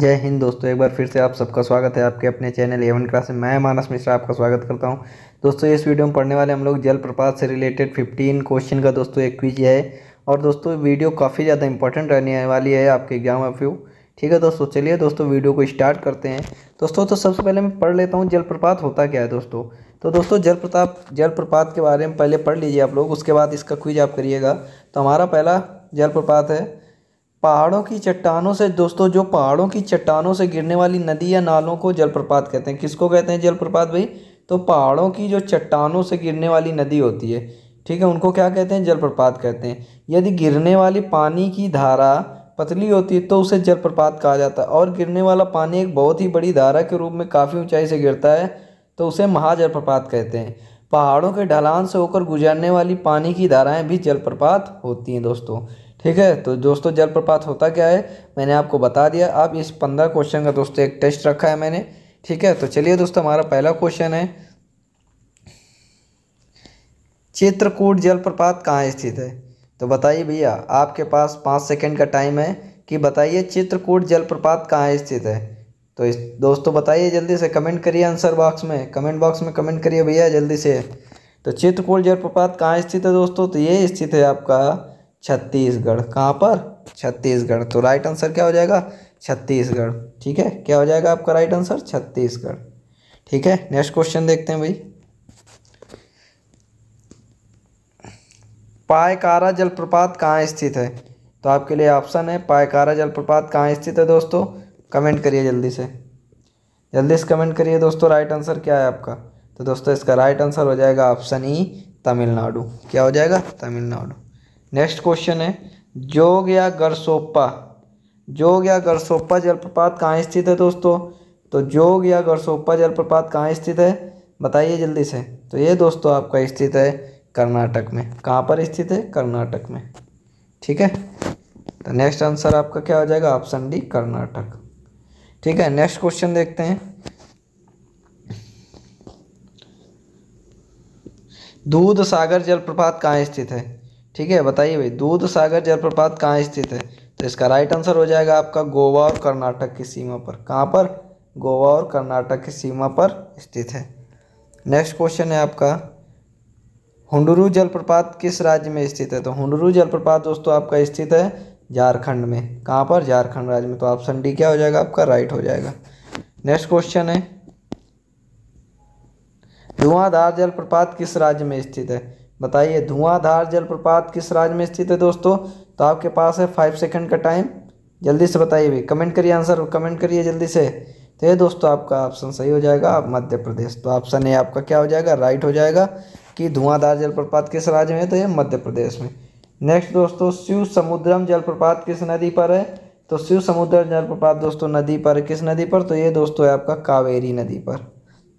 जय हिंद दोस्तों एक बार फिर से आप सबका स्वागत है आपके अपने चैनल एवन क्लास में मैं मानस मिश्रा आपका स्वागत करता हूं दोस्तों इस वीडियो में पढ़ने वाले हम लोग जलप्रपात से रिलेटेड 15 क्वेश्चन का दोस्तों एक क्विज है और दोस्तों वीडियो काफ़ी ज़्यादा इंपॉर्टेंट रहने वाली है आपके एग्जाम ऑफ व्यू ठीक है दोस्तों चलिए दोस्तों वीडियो को स्टार्ट करते हैं दोस्तों तो सबसे पहले मैं पढ़ लेता हूँ जलप्रपात होता क्या है दोस्तों तो दोस्तों जलप्रताप जलप्रपात के बारे में पहले पढ़ लीजिए आप लोग उसके बाद इसका क्विज आप करिएगा तो हमारा पहला जलप्रपात है पहाड़ों की चट्टानों से दोस्तों जो पहाड़ों की चट्टानों से गिरने वाली नदी या नालों को जलप्रपात कहते हैं किसको कहते हैं जलप्रपात भाई तो पहाड़ों की जो चट्टानों से गिरने वाली नदी होती है ठीक है उनको क्या कहते हैं जलप्रपात कहते हैं यदि गिरने वाली पानी की धारा पतली होती है तो उसे जलप्रपात कहा जाता है और गिरने वाला पानी एक बहुत ही बड़ी धारा के रूप में काफ़ी ऊंचाई से गिरता है तो उसे महाजलप्रपात कहते हैं पहाड़ों के ढलान से होकर गुजरने वाली पानी की धाराएं भी जलप्रपात होती हैं दोस्तों ठीक है तो दोस्तों जलप्रपात होता क्या है मैंने आपको बता दिया अब इस पंद्रह क्वेश्चन का दोस्तों एक टेस्ट रखा है मैंने ठीक है तो चलिए दोस्तों हमारा पहला क्वेश्चन है चित्रकूट जलप्रपात कहाँ स्थित है तो बताइए भैया आपके पास पाँच सेकंड का टाइम है कि बताइए चित्रकूट जलप्रपात कहाँ स्थित है तो इस दोस्तों बताइए जल्दी से कमेंट करिए आंसर बॉक्स में कमेंट बॉक्स में कमेंट करिए भैया जल्दी से तो चित्रकूट जलप्रपात कहाँ स्थित है दोस्तों तो ये स्थित है आपका छत्तीसगढ़ कहाँ पर छत्तीसगढ़ तो राइट आंसर क्या हो जाएगा छत्तीसगढ़ ठीक है क्या हो जाएगा आपका राइट आंसर छत्तीसगढ़ ठीक है नेक्स्ट क्वेश्चन देखते हैं भाई पायकारा जलप्रपात कहाँ स्थित है तो आपके लिए ऑप्शन है पायकारा जलप्रपात कहाँ स्थित है दोस्तों कमेंट करिए जल्दी से जल्दी से कमेंट करिए दोस्तों राइट आंसर क्या है आपका तो दोस्तों इसका राइट आंसर हो जाएगा ऑप्शन ई e, तमिलनाडु क्या हो जाएगा तमिलनाडु नेक्स्ट क्वेश्चन है जोग या गरसोपा जोग या गरसोपा जलप्रपात कहाँ स्थित है दोस्तों तो जोग या गरसोपा जलप्रपात कहाँ स्थित है बताइए जल्दी से तो ये दोस्तों आपका स्थित है कर्नाटक में कहाँ पर स्थित है कर्नाटक में ठीक है तो नेक्स्ट आंसर आपका क्या हो जाएगा ऑप्शन डी कर्नाटक ठीक है नेक्स्ट क्वेश्चन देखते हैं दूध सागर जलप्रपात कहाँ स्थित है ठीक है बताइए भाई दूध सागर जलप्रपात कहाँ स्थित है तो इसका राइट आंसर हो जाएगा आपका गोवा और कर्नाटक की सीमा पर कहाँ पर गोवा और कर्नाटक की सीमा पर स्थित है नेक्स्ट क्वेश्चन है आपका हुंडरू जलप्रपात किस राज्य में स्थित है तो हुंडरू जलप्रपात दोस्तों आपका स्थित है झारखंड में कहाँ पर झारखंड राज्य में तो ऑप्शन डी क्या हो जाएगा आपका राइट हो जाएगा नेक्स्ट क्वेश्चन है धुआंधार जलप्रपात किस राज्य में स्थित है बताइए धुआंधार जलप्रपात किस राज्य में स्थित है दोस्तों तो आपके पास है फाइव सेकंड का टाइम जल्दी से बताइए भाई कमेंट करिए आंसर कमेंट करिए जल्दी से तो ये दोस्तों आपका ऑप्शन सही हो जाएगा आप मध्य प्रदेश तो ऑप्शन ए आपका क्या हो जाएगा राइट हो जाएगा कि धुआंधार जलप्रपात किस राज्य में है तो ये मध्य प्रदेश में नेक्स्ट दोस्तों शिव समुद्रम जलप्रपात किस नदी पर है तो शिव समुद्र जलप्रपात दोस्तों नदी पर किस नदी पर तो ये दोस्तों है आपका कावेरी नदी पर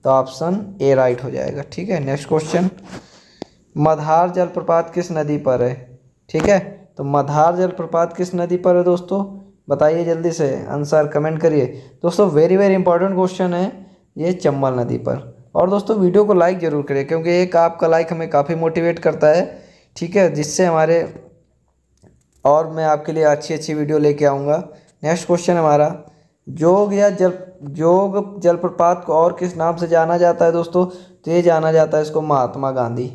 तो ऑप्शन ए राइट हो जाएगा ठीक है नेक्स्ट क्वेश्चन मधार जलप्रपात किस नदी पर है ठीक है तो मधार जलप्रपात किस नदी पर है दोस्तों बताइए जल्दी से आंसर कमेंट करिए दोस्तों वेरी वेरी इंपॉर्टेंट क्वेश्चन है ये चंबल नदी पर और दोस्तों वीडियो को लाइक ज़रूर करिए क्योंकि एक आपका लाइक हमें काफ़ी मोटिवेट करता है ठीक है जिससे हमारे और मैं आपके लिए अच्छी अच्छी वीडियो लेके आऊँगा नेक्स्ट क्वेश्चन हमारा जोग या जल जोग जलप्रपात को और किस नाम से जाना जाता है दोस्तों तो ये जाना जाता है इसको महात्मा गांधी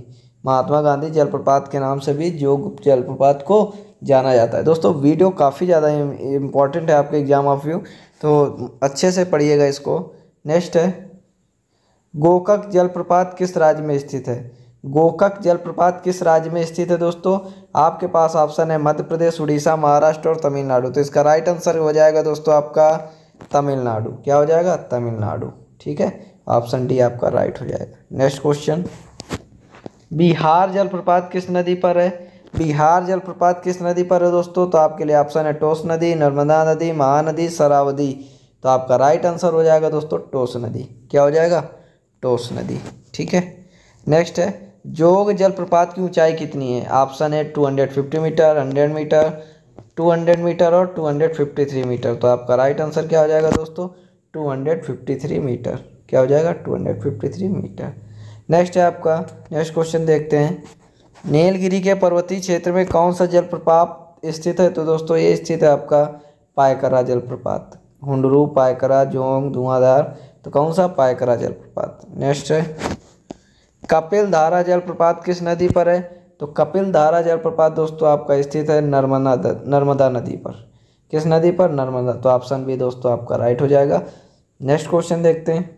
महात्मा गांधी जलप्रपात के नाम से भी जोग जलप्रपात को जाना जाता है दोस्तों वीडियो काफ़ी ज़्यादा इम्पॉर्टेंट है आपके एग्ज़ाम ऑफ व्यू तो अच्छे से पढ़िएगा इसको नेक्स्ट है गोकक जलप्रपात किस राज्य में स्थित है गोकक जलप्रपात किस राज्य में स्थित है दोस्तों आपके पास ऑप्शन है मध्य प्रदेश उड़ीसा महाराष्ट्र और तमिलनाडु तो इसका राइट आंसर हो जाएगा दोस्तों आपका तमिलनाडु क्या हो जाएगा तमिलनाडु ठीक है ऑप्शन डी आपका राइट हो जाएगा नेक्स्ट क्वेश्चन बिहार जलप्रपात किस नदी पर है बिहार जलप्रपात किस नदी पर है दोस्तों तो आपके लिए ऑप्शन है टोस नदी नर्मदा नदी महानदी सरावदी तो आपका राइट आंसर हो जाएगा दोस्तों टोस नदी क्या हो जाएगा टोस नदी ठीक है नेक्स्ट है जोग जलप्रपात की ऊंचाई कितनी है ऑप्शन है fifty metre hundred metre 200 metre और 253 मीटर तो आपका राइट आंसर क्या हो जाएगा दोस्तों 253 मीटर क्या हो जाएगा 253 मीटर नेक्स्ट है आपका नेक्स्ट क्वेश्चन देखते हैं नीलगिरी के पर्वतीय क्षेत्र में कौन सा जलप्रपात स्थित है तो दोस्तों ये स्थित है आपका पायकरा जलप्रपात हुडरू पायकरा जोंग धुआंधार तो कौन सा पायकरा जलप्रपात नेक्स्ट है कपिल धारा जलप्रपात किस नदी पर है तो कपिल धारा जलप्रपात दोस्तों आपका स्थित है नर्मदा नर्मदा नदी पर किस नदी पर नर्मदा तो ऑप्शन भी दोस्तों आपका राइट हो जाएगा नेक्स्ट क्वेश्चन देखते हैं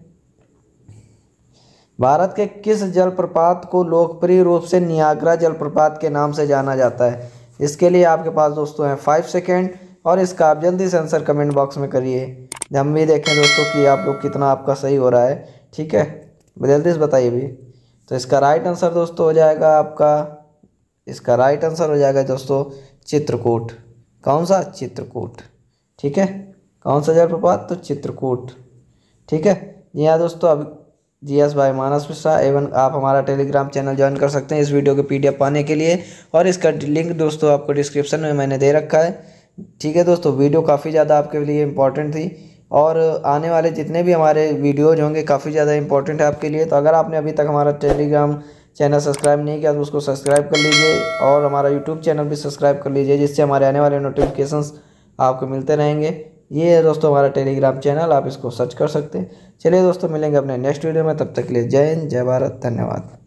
भारत के किस जलप्रपात को लोकप्रिय रूप से नियाग्रा जलप्रपात के नाम से जाना जाता है इसके लिए आपके पास दोस्तों हैं फाइव सेकेंड और इसका आप जल्दी से आंसर कमेंट बॉक्स में करिए हम भी देखें दोस्तों कि आप लोग कितना आपका सही हो रहा है ठीक है जल्दी से बताइए भी तो इसका राइट आंसर दोस्तों हो जाएगा आपका इसका राइट आंसर हो जाएगा दोस्तों चित्रकूट कौन सा चित्रकूट ठीक है कौन सा जलप्रपात तो चित्रकूट ठीक है जी हाँ दोस्तों अब जी एस भाई मानस मिश्रा एवं आप हमारा टेलीग्राम चैनल ज्वाइन कर सकते हैं इस वीडियो के पीडीएफ पाने के लिए और इसका लिंक दोस्तों आपको डिस्क्रिप्शन में मैंने दे रखा है ठीक है दोस्तों वीडियो काफ़ी ज़्यादा आपके लिए इंपॉर्टेंट थी और आने वाले जितने भी हमारे वीडियोज होंगे काफ़ी ज़्यादा इंपॉर्टेंट है आपके लिए तो अगर आपने अभी तक हमारा टेलीग्राम चैनल सब्सक्राइब नहीं किया तो उसको सब्सक्राइब कर लीजिए और हमारा यूट्यूब चैनल भी सब्सक्राइब कर लीजिए जिससे हमारे आने वाले नोटिफिकेशन आपको मिलते रहेंगे ये है दोस्तों हमारा टेलीग्राम चैनल आप इसको सर्च कर सकते हैं चलिए दोस्तों मिलेंगे अपने नेक्स्ट वीडियो में तब तक के लिए जय हिंद जय भारत धन्यवाद